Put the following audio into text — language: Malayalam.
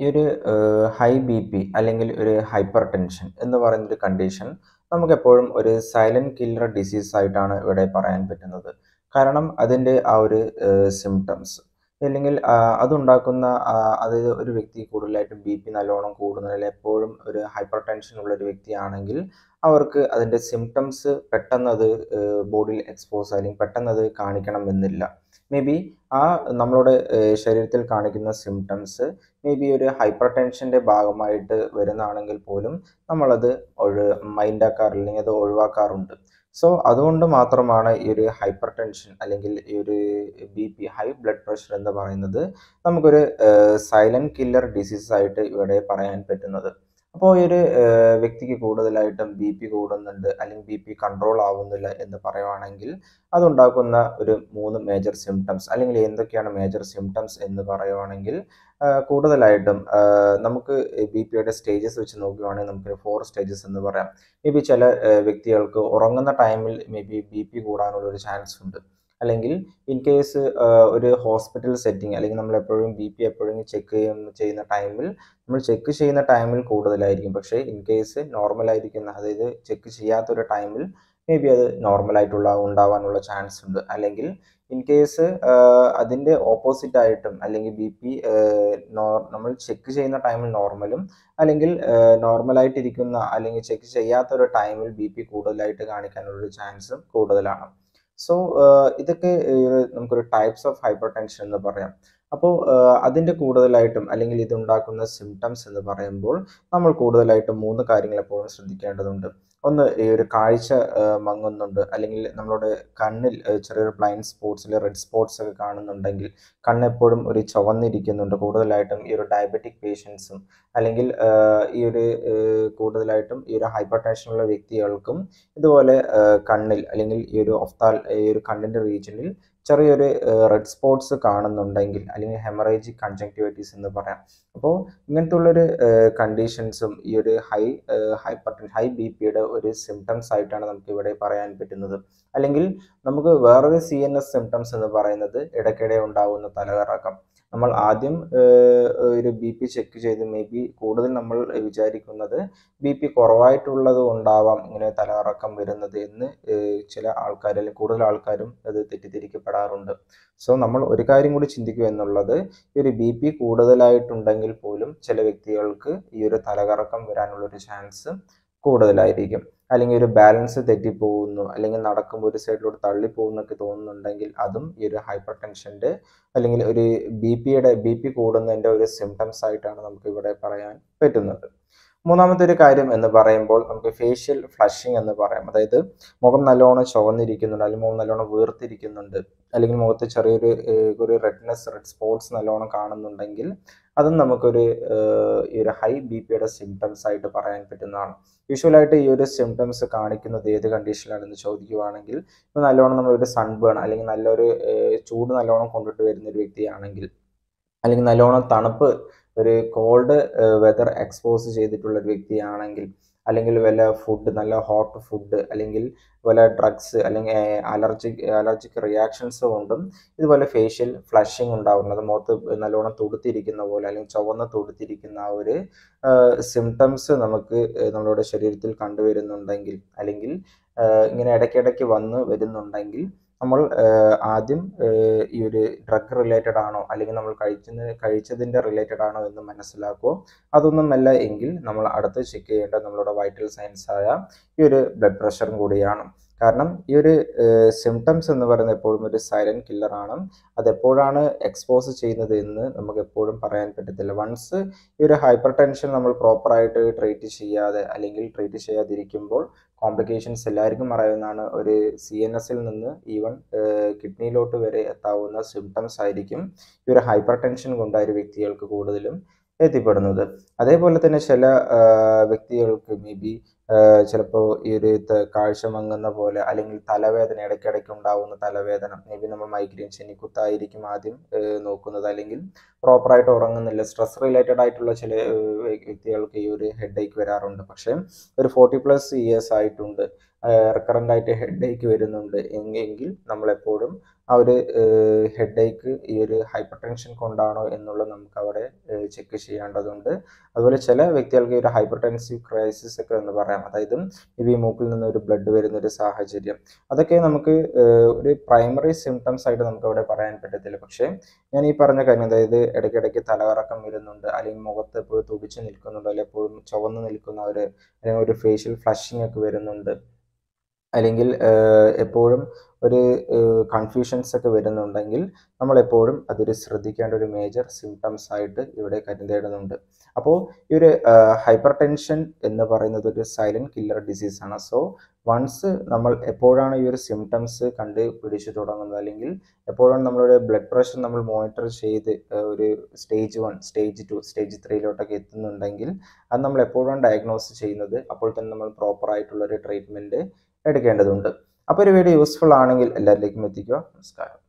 ഈ ഒരു ഹൈ ബി പി അല്ലെങ്കിൽ ഒരു ഹൈപ്പർ ടെൻഷൻ എന്ന് ഒരു കണ്ടീഷൻ നമുക്കെപ്പോഴും ഒരു സൈലൻറ്റ് കില്ലർ ഡിസീസ് ആയിട്ടാണ് ഇവിടെ പറയാൻ പറ്റുന്നത് കാരണം അതിൻ്റെ ആ ഒരു സിംറ്റംസ് അല്ലെങ്കിൽ അതുണ്ടാക്കുന്ന അതായത് ഒരു വ്യക്തി കൂടുതലായിട്ടും ബി പി നല്ലോണം കൂടുന്നതിൽ എപ്പോഴും ഒരു ഹൈപ്പർ ടെൻഷൻ ഉള്ള ഒരു വ്യക്തിയാണെങ്കിൽ അവർക്ക് അതിൻ്റെ സിംറ്റംസ് പെട്ടെന്ന് അത് ബോഡിയിൽ എക്സ്പോസ് അല്ലെങ്കിൽ പെട്ടെന്ന് അത് കാണിക്കണം എന്നില്ല മേ ബി ആ നമ്മളുടെ ശരീരത്തിൽ കാണിക്കുന്ന സിംറ്റംസ് മേ ബി ഒരു ഹൈപ്പർ ടെൻഷൻ്റെ ഭാഗമായിട്ട് വരുന്നതാണെങ്കിൽ പോലും നമ്മളത് ഒഴി മൈൻഡാക്കാറ് അല്ലെങ്കിൽ അത് ഒഴിവാക്കാറുണ്ട് സോ അതുകൊണ്ട് മാത്രമാണ് ഈ ഒരു ഹൈപ്പർ ടെൻഷൻ അല്ലെങ്കിൽ ഈ ഒരു B P high blood pressure എന്ന് പറയുന്നത് നമുക്കൊരു സൈലൻറ്റ് കില്ലർ ഡിസീസായിട്ട് ഇവിടെ പറയാൻ പറ്റുന്നത് അപ്പോൾ ഈ ഒരു വ്യക്തിക്ക് കൂടുതലായിട്ടും ബി പി കൂടുന്നുണ്ട് അല്ലെങ്കിൽ ബി പി കൺട്രോൾ ആവുന്നില്ല എന്ന് പറയുവാണെങ്കിൽ അതുണ്ടാക്കുന്ന ഒരു മൂന്ന് മേജർ സിംറ്റംസ് അല്ലെങ്കിൽ എന്തൊക്കെയാണ് മേജർ സിംറ്റംസ് എന്ന് പറയുവാണെങ്കിൽ കൂടുതലായിട്ടും നമുക്ക് ബി പിയുടെ സ്റ്റേജസ് വെച്ച് നോക്കുകയാണെങ്കിൽ നമുക്ക് ഫോർ സ്റ്റേജസ് എന്ന് പറയാം മേ ബി ചില വ്യക്തികൾക്ക് ഉറങ്ങുന്ന ടൈമിൽ മേ ബി ബി പി കൂടാനുള്ള ഒരു ചാൻസ് ഉണ്ട് അല്ലെങ്കിൽ ഇൻ കേസ് ഒരു ഹോസ്പിറ്റൽ സെറ്റിംഗ് അല്ലെങ്കിൽ നമ്മൾ എപ്പോഴും ബി പി എപ്പോഴും ചെക്ക് ചെയ്യുന്ന ടൈമിൽ നമ്മൾ ചെക്ക് ചെയ്യുന്ന ടൈമിൽ കൂടുതലായിരിക്കും പക്ഷേ ഇൻ കേസ് നോർമൽ ആയിരിക്കുന്ന അതായത് ചെക്ക് ചെയ്യാത്ത ഒരു ടൈമിൽ മേ ബി അത് നോർമലായിട്ടുള്ള ഉണ്ടാവാനുള്ള ചാൻസ് ഉണ്ട് അല്ലെങ്കിൽ ഇൻ കേസ് അതിൻ്റെ ഓപ്പോസിറ്റ് ആയിട്ടും അല്ലെങ്കിൽ ബി പി നമ്മൾ ചെക്ക് ചെയ്യുന്ന ടൈമിൽ നോർമലും അല്ലെങ്കിൽ നോർമലായിട്ടിരിക്കുന്ന അല്ലെങ്കിൽ ചെക്ക് ചെയ്യാത്ത ഒരു ടൈമിൽ ബി പി കൂടുതലായിട്ട് കാണിക്കാനുള്ളൊരു ചാൻസും കൂടുതലാണ് സോ ഇതൊക്കെ നമുക്കൊരു ടൈപ്സ് ഓഫ് ഹൈപ്പർ ടെൻഷൻ എന്ന് പറയാം അപ്പോൾ അതിൻ്റെ കൂടുതലായിട്ടും അല്ലെങ്കിൽ ഇതുണ്ടാക്കുന്ന സിംറ്റംസ് എന്ന് പറയുമ്പോൾ നമ്മൾ കൂടുതലായിട്ടും മൂന്ന് കാര്യങ്ങൾ എപ്പോഴും ശ്രദ്ധിക്കേണ്ടതുണ്ട് ഒന്ന് ഈ ഒരു കാഴ്ച മങ്ങുന്നുണ്ട് അല്ലെങ്കിൽ നമ്മളുടെ കണ്ണിൽ ചെറിയൊരു ബ്ലൈൻഡ് സ്പോട്ട്സിൽ റെഡ് സ്പോട്ട്സ് ഒക്കെ കാണുന്നുണ്ടെങ്കിൽ കണ്ണെപ്പോഴും ഒരു ചുവന്നിരിക്കുന്നുണ്ട് കൂടുതലായിട്ടും ഈ ഒരു ഡയബറ്റിക് പേഷ്യൻസും അല്ലെങ്കിൽ ഈ ഒരു കൂടുതലായിട്ടും ഈ ഒരു ഹൈപ്പർ ടെൻഷനുള്ള വ്യക്തികൾക്കും ഇതുപോലെ കണ്ണിൽ അല്ലെങ്കിൽ ഈ ഒരു ഒഫ്താൽ ഈ ഒരു കണ്ണിൻ്റെ റീജിയനിൽ ചെറിയൊരു റെഡ് സ്പോട്ട്സ് കാണുന്നുണ്ടെങ്കിൽ അല്ലെങ്കിൽ ഹെമറേജ് കൺജങ്ക്ടിവൈറ്റീസ് എന്ന് പറയാം അപ്പോൾ ഇങ്ങനത്തെ ഉള്ളൊരു കണ്ടീഷൻസും ഈ ഒരു ഹൈ ഹൈപ്പർ ഹൈ ബി പിയുടെ ഒരു സിംറ്റംസ് ആയിട്ടാണ് നമുക്ക് ഇവിടെ പറയാൻ പറ്റുന്നത് അല്ലെങ്കിൽ നമുക്ക് വേറൊരു സി എൻ എസ് സിംറ്റംസ് എന്ന് പറയുന്നത് ഇടയ്ക്കിടെ ഉണ്ടാകുന്ന തലകറക്കം നമ്മൾ ആദ്യം ഒരു ബി പി ചെക്ക് ചെയ്ത് മേ ബി കൂടുതൽ നമ്മൾ വിചാരിക്കുന്നത് ബി പി കുറവായിട്ടുള്ളത് ഉണ്ടാവാം ഇങ്ങനെ തലകറക്കം വരുന്നത് എന്ന് ചില ആൾക്കാർ അല്ലെങ്കിൽ കൂടുതൽ ആൾക്കാരും അത് തെറ്റിദ്ധരിക്കപ്പെടാറുണ്ട് സോ നമ്മൾ ഒരു കാര്യം കൂടി ചിന്തിക്കുക എന്നുള്ളത് ഈ ഒരു ബി പി കൂടുതലായിട്ടുണ്ടെങ്കിൽ പോലും ചില വ്യക്തികൾക്ക് ഈ ഒരു തലകറക്കം വരാനുള്ളൊരു ചാൻസ് കൂടുതലായിരിക്കും അല്ലെങ്കിൽ ഒരു ബാലൻസ് തെറ്റിപ്പോകുന്നു അല്ലെങ്കിൽ നടക്കുമ്പോൾ ഒരു സൈഡിലോട്ട് തള്ളിപ്പോകുന്നൊക്കെ തോന്നുന്നുണ്ടെങ്കിൽ അതും ഈ ഒരു ഹൈപ്പർ ടെൻഷൻ്റെ അല്ലെങ്കിൽ ഒരു ബി പിയുടെ ബി പി കൂടുന്നതിൻ്റെ ഒരു സിംറ്റംസ് ആയിട്ടാണ് നമുക്ക് ഇവിടെ പറയാൻ പറ്റുന്നത് മൂന്നാമത്തെ ഒരു കാര്യം എന്ന് പറയുമ്പോൾ നമുക്ക് ഫേഷ്യൽ ഫ്ലഷിങ് എന്ന് പറയാം അതായത് മുഖം നല്ലോണം ചുവന്നിരിക്കുന്നുണ്ട് അല്ലെങ്കിൽ മുഖം നല്ലോണം വീർത്തിരിക്കുന്നുണ്ട് അല്ലെങ്കിൽ മുഖത്ത് ചെറിയൊരു ഒരു റെഡ്നെസ് റെഡ് സ്പോട്ട്സ് നല്ലോണം കാണുന്നുണ്ടെങ്കിൽ അതും നമുക്കൊരു ഈ ഒരു ഹൈ ബി പിയുടെ സിംറ്റംസ് ആയിട്ട് പറയാൻ പറ്റുന്നതാണ് യൂഷ്വലായിട്ട് ഈ ഒരു സിംറ്റംസ് കാണിക്കുന്നത് ഏത് കണ്ടീഷനിലാണെന്ന് ചോദിക്കുകയാണെങ്കിൽ ഇപ്പോൾ നല്ലോണം നമ്മളൊരു സൺബേൺ അല്ലെങ്കിൽ നല്ലൊരു ചൂട് നല്ലോണം കൊണ്ടിട്ട് വരുന്ന ഒരു വ്യക്തിയാണെങ്കിൽ അല്ലെങ്കിൽ നല്ലോണം തണുപ്പ് ഒരു കോൾഡ് വെതർ എക്സ്പോസ് ചെയ്തിട്ടുള്ള ഒരു വ്യക്തിയാണെങ്കിൽ അല്ലെങ്കിൽ വല്ല ഫുഡ് നല്ല ഹോട്ട് ഫുഡ് അല്ലെങ്കിൽ വല്ല ഡ്രഗ്സ് അല്ലെങ്കിൽ അലർജിക് അലർജിക് റിയാക്ഷൻസ് കൊണ്ടും ഇതുപോലെ ഫേഷ്യൽ ഫ്ലഷിങ് ഉണ്ടാവുന്നത് മുഖത്ത് നല്ലോണം തൊടുത്തിരിക്കുന്ന പോലെ അല്ലെങ്കിൽ ചുവന്ന് തൊടുത്തിരിക്കുന്ന ആ ഒരു സിംറ്റംസ് നമുക്ക് നമ്മളുടെ ശരീരത്തിൽ കണ്ടുവരുന്നുണ്ടെങ്കിൽ അല്ലെങ്കിൽ ഇങ്ങനെ ഇടയ്ക്കിടയ്ക്ക് വന്ന് വരുന്നുണ്ടെങ്കിൽ നമ്മൾ ആദ്യം ഈ ഒരു ഡ്രഗ് റിലേറ്റഡ് ആണോ അല്ലെങ്കിൽ നമ്മൾ കഴിക്കുന്ന കഴിച്ചതിൻ്റെ റിലേറ്റഡ് ആണോ എന്ന് മനസ്സിലാക്കുമോ അതൊന്നുമല്ല എങ്കിൽ നമ്മൾ അടുത്ത് ചെക്ക് ചെയ്യേണ്ട നമ്മളുടെ വൈറ്റൽ സയൻസായ ഈ ഒരു ബ്ലഡ് പ്രഷറും കൂടിയാണ് കാരണം ഈ ഒരു സിംറ്റംസ് എന്ന് പറയുന്നത് എപ്പോഴും ഒരു സൈലൻറ്റ് കില്ലറാണ് അതെപ്പോഴാണ് എക്സ്പോസ് ചെയ്യുന്നത് എന്ന് നമുക്ക് എപ്പോഴും പറയാൻ പറ്റത്തില്ല വൺസ് ഈ ഒരു ഹൈപ്പർ ടെൻഷൻ നമ്മൾ പ്രോപ്പറായിട്ട് ട്രീറ്റ് ചെയ്യാതെ അല്ലെങ്കിൽ ട്രീറ്റ് ചെയ്യാതിരിക്കുമ്പോൾ കോംപ്ലിക്കേഷൻസ് എല്ലാവർക്കും അറിയുന്നതാണ് ഒരു സി എൻ എസിൽ നിന്ന് ഈവൻ കിഡ്നിയിലോട്ട് വരെ എത്താവുന്ന സിംറ്റംസ് ആയിരിക്കും ഈ ഒരു ഹൈപ്പർ ടെൻഷൻ കൊണ്ട് വ്യക്തികൾക്ക് കൂടുതലും എത്തിപ്പെടുന്നത് അതേപോലെ തന്നെ ചില വ്യക്തികൾക്ക് മേ ബി ചിലപ്പോൾ ഈ ഒരു കാഴ്ച മങ്ങുന്ന പോലെ അല്ലെങ്കിൽ തലവേദന ഇടയ്ക്കിടയ്ക്ക് ഉണ്ടാവുന്ന തലവേദന മേ ബി നമ്മൾ മൈഗ്രെയിൻ കുത്തായിരിക്കും ആദ്യം നോക്കുന്നത് അല്ലെങ്കിൽ പ്രോപ്പറായിട്ട് ഉറങ്ങുന്നില്ല സ്ട്രെസ് റിലേറ്റഡ് ആയിട്ടുള്ള ചില വ്യക്തികൾക്ക് ഈ ഒരു ഹെഡ് ഏക്ക് വരാറുണ്ട് പക്ഷേ ഒരു ഫോർട്ടി പ്ലസ് ഇയേഴ്സ് ആയിട്ടുണ്ട് റെക്കറൻ്റ് ആയിട്ട് ഹെഡ് ഏക്ക് വരുന്നുണ്ട് എങ്കിൽ നമ്മളെപ്പോഴും ആ ഒരു ഹെഡ് ഏക്ക് ഈ ഒരു ഹൈപ്പർ ടെൻഷൻ കൊണ്ടാണോ എന്നുള്ളത് നമുക്ക് അവിടെ ചെക്ക് ചെയ്യേണ്ടതുണ്ട് അതുപോലെ ചില വ്യക്തികൾക്ക് ഒരു ഹൈപ്പർ ടെൻസീവ് ക്രൈസിസ് ഒക്കെ എന്ന് പറയാം അതായത് ഈ മൂക്കിൽ നിന്ന് ഒരു ബ്ലഡ് വരുന്ന ഒരു സാഹചര്യം അതൊക്കെ നമുക്ക് ഒരു പ്രൈമറി സിംറ്റംസ് ആയിട്ട് നമുക്ക് അവിടെ പറയാൻ പറ്റത്തില്ല പക്ഷേ ഞാൻ ഈ പറഞ്ഞ കാര്യം അതായത് ഇടയ്ക്കിടയ്ക്ക് തലകറക്കം വരുന്നുണ്ട് അല്ലെങ്കിൽ മുഖത്ത് എപ്പോഴും തുടിച്ച് നിൽക്കുന്നുണ്ട് അല്ലെങ്കിൽ എപ്പോഴും ചുവന്ന് നിൽക്കുന്ന ഒരു അല്ലെങ്കിൽ ഒരു ഫേഷ്യൽ ഫ്ലഷിങ് ഒക്കെ വരുന്നുണ്ട് അല്ലെങ്കിൽ എപ്പോഴും ഒരു കൺഫ്യൂഷൻസ് ഒക്കെ വരുന്നുണ്ടെങ്കിൽ നമ്മൾ എപ്പോഴും അതൊരു ശ്രദ്ധിക്കേണ്ട ഒരു മേജർ സിംറ്റംസ് ആയിട്ട് ഇവിടെ കരുതേണ്ടതുണ്ട് അപ്പോൾ ഈ ഒരു ഹൈപ്പർ ടെൻഷൻ എന്ന് പറയുന്നത് ഒരു സൈലൻറ്റ് കില്ലർ ഡിസീസ് ആണ് സോ വൺസ് നമ്മൾ എപ്പോഴാണ് ഈ ഒരു സിംറ്റംസ് കണ്ട് പിടിച്ചു തുടങ്ങുന്നത് അല്ലെങ്കിൽ എപ്പോഴാണ് നമ്മളുടെ ബ്ലഡ് പ്രഷർ നമ്മൾ മോണിറ്റർ ചെയ്ത് ഒരു stage one stage two stage ത്രീയിലോട്ടൊക്കെ എത്തുന്നുണ്ടെങ്കിൽ അത് നമ്മൾ എപ്പോഴാണ് ഡയഗ്നോസ് ചെയ്യുന്നത് അപ്പോൾ തന്നെ നമ്മൾ പ്രോപ്പറായിട്ടുള്ളൊരു ട്രീറ്റ്മെൻറ്റ് എടുക്കേണ്ടതുണ്ട് അപ്പോൾ ഒരു വീഡിയോ യൂസ്ഫുൾ ആണെങ്കിൽ എല്ലാവരിലേക്കും എത്തിക്കുക നമസ്കാരം